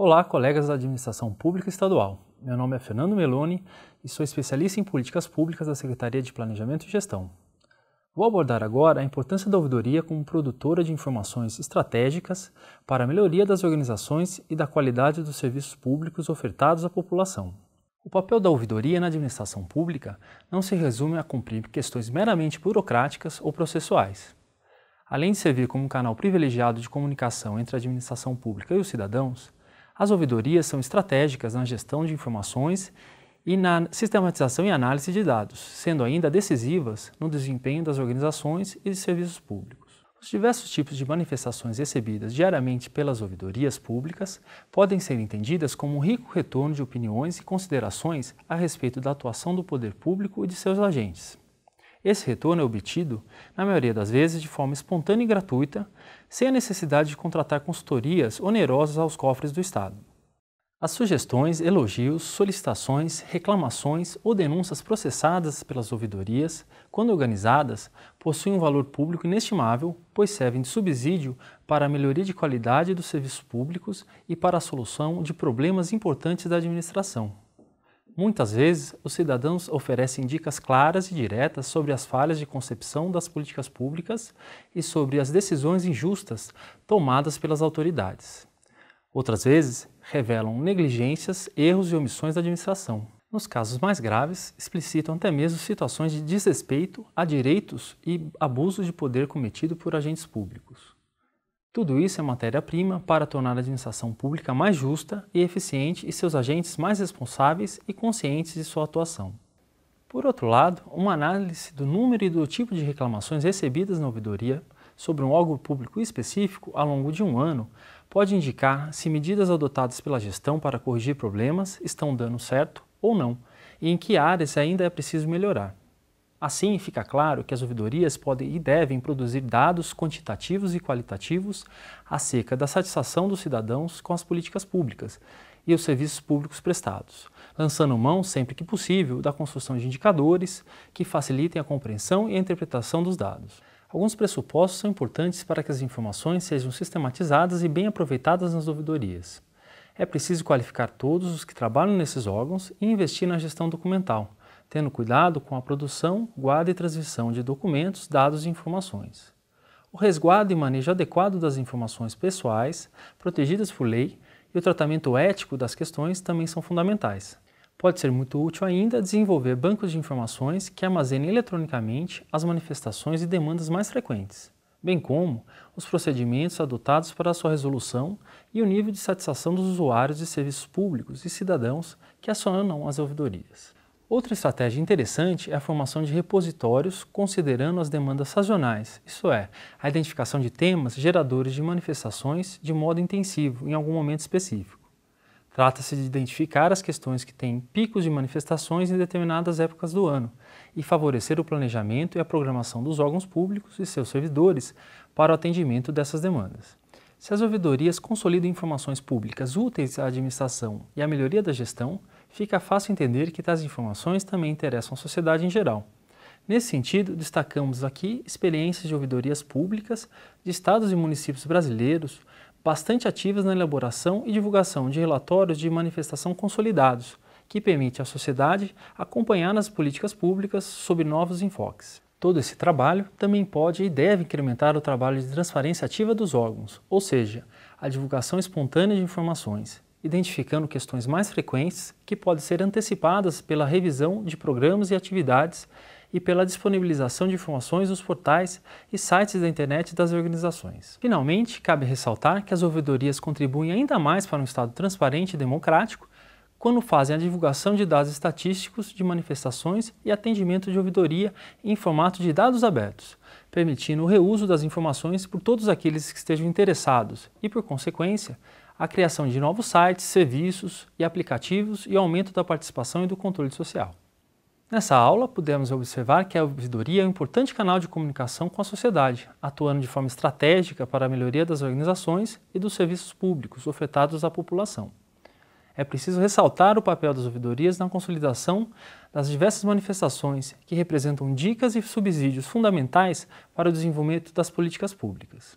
Olá, colegas da Administração Pública Estadual. Meu nome é Fernando Meloni e sou especialista em políticas públicas da Secretaria de Planejamento e Gestão. Vou abordar agora a importância da ouvidoria como produtora de informações estratégicas para a melhoria das organizações e da qualidade dos serviços públicos ofertados à população. O papel da ouvidoria na administração pública não se resume a cumprir questões meramente burocráticas ou processuais. Além de servir como um canal privilegiado de comunicação entre a administração pública e os cidadãos, as ouvidorias são estratégicas na gestão de informações e na sistematização e análise de dados, sendo ainda decisivas no desempenho das organizações e de serviços públicos. Os diversos tipos de manifestações recebidas diariamente pelas ouvidorias públicas podem ser entendidas como um rico retorno de opiniões e considerações a respeito da atuação do poder público e de seus agentes. Esse retorno é obtido, na maioria das vezes, de forma espontânea e gratuita, sem a necessidade de contratar consultorias onerosas aos cofres do Estado. As sugestões, elogios, solicitações, reclamações ou denúncias processadas pelas ouvidorias, quando organizadas, possuem um valor público inestimável, pois servem de subsídio para a melhoria de qualidade dos serviços públicos e para a solução de problemas importantes da administração. Muitas vezes, os cidadãos oferecem dicas claras e diretas sobre as falhas de concepção das políticas públicas e sobre as decisões injustas tomadas pelas autoridades. Outras vezes, revelam negligências, erros e omissões da administração. Nos casos mais graves, explicitam até mesmo situações de desrespeito a direitos e abuso de poder cometido por agentes públicos. Tudo isso é matéria-prima para tornar a administração pública mais justa e eficiente e seus agentes mais responsáveis e conscientes de sua atuação. Por outro lado, uma análise do número e do tipo de reclamações recebidas na ouvidoria sobre um órgão público específico ao longo de um ano pode indicar se medidas adotadas pela gestão para corrigir problemas estão dando certo ou não e em que áreas ainda é preciso melhorar. Assim, fica claro que as ouvidorias podem e devem produzir dados quantitativos e qualitativos acerca da satisfação dos cidadãos com as políticas públicas e os serviços públicos prestados, lançando mão, sempre que possível, da construção de indicadores que facilitem a compreensão e a interpretação dos dados. Alguns pressupostos são importantes para que as informações sejam sistematizadas e bem aproveitadas nas ouvidorias. É preciso qualificar todos os que trabalham nesses órgãos e investir na gestão documental tendo cuidado com a produção, guarda e transmissão de documentos, dados e informações. O resguardo e manejo adequado das informações pessoais, protegidas por lei, e o tratamento ético das questões também são fundamentais. Pode ser muito útil ainda desenvolver bancos de informações que armazenem eletronicamente as manifestações e demandas mais frequentes, bem como os procedimentos adotados para sua resolução e o nível de satisfação dos usuários de serviços públicos e cidadãos que acionam as ouvidorias. Outra estratégia interessante é a formação de repositórios considerando as demandas sazonais, isto é, a identificação de temas geradores de manifestações de modo intensivo em algum momento específico. Trata-se de identificar as questões que têm picos de manifestações em determinadas épocas do ano e favorecer o planejamento e a programação dos órgãos públicos e seus servidores para o atendimento dessas demandas. Se as ouvidorias consolidam informações públicas úteis à administração e à melhoria da gestão, fica fácil entender que tais informações também interessam a sociedade em geral. Nesse sentido, destacamos aqui experiências de ouvidorias públicas de estados e municípios brasileiros bastante ativas na elaboração e divulgação de relatórios de manifestação consolidados, que permite à sociedade acompanhar as políticas públicas sob novos enfoques. Todo esse trabalho também pode e deve incrementar o trabalho de transparência ativa dos órgãos, ou seja, a divulgação espontânea de informações, identificando questões mais frequentes que podem ser antecipadas pela revisão de programas e atividades e pela disponibilização de informações nos portais e sites da internet das organizações. Finalmente, cabe ressaltar que as ouvidorias contribuem ainda mais para um Estado transparente e democrático quando fazem a divulgação de dados estatísticos de manifestações e atendimento de ouvidoria em formato de dados abertos, permitindo o reuso das informações por todos aqueles que estejam interessados e, por consequência, a criação de novos sites, serviços e aplicativos e o aumento da participação e do controle social. Nessa aula, pudemos observar que a ouvidoria é um importante canal de comunicação com a sociedade, atuando de forma estratégica para a melhoria das organizações e dos serviços públicos ofertados à população. É preciso ressaltar o papel das ouvidorias na consolidação das diversas manifestações que representam dicas e subsídios fundamentais para o desenvolvimento das políticas públicas.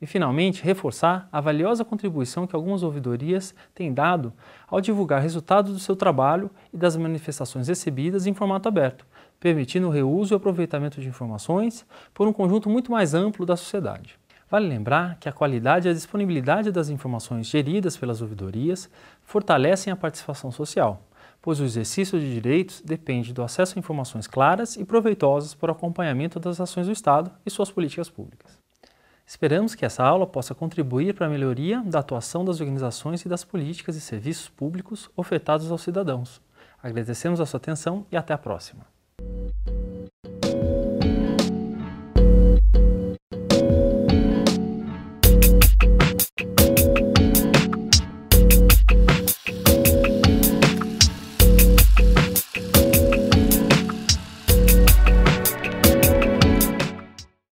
E, finalmente, reforçar a valiosa contribuição que algumas ouvidorias têm dado ao divulgar resultados do seu trabalho e das manifestações recebidas em formato aberto, permitindo o reuso e aproveitamento de informações por um conjunto muito mais amplo da sociedade. Vale lembrar que a qualidade e a disponibilidade das informações geridas pelas ouvidorias fortalecem a participação social, pois o exercício de direitos depende do acesso a informações claras e proveitosas para o acompanhamento das ações do Estado e suas políticas públicas. Esperamos que essa aula possa contribuir para a melhoria da atuação das organizações e das políticas e serviços públicos ofertados aos cidadãos. Agradecemos a sua atenção e até a próxima.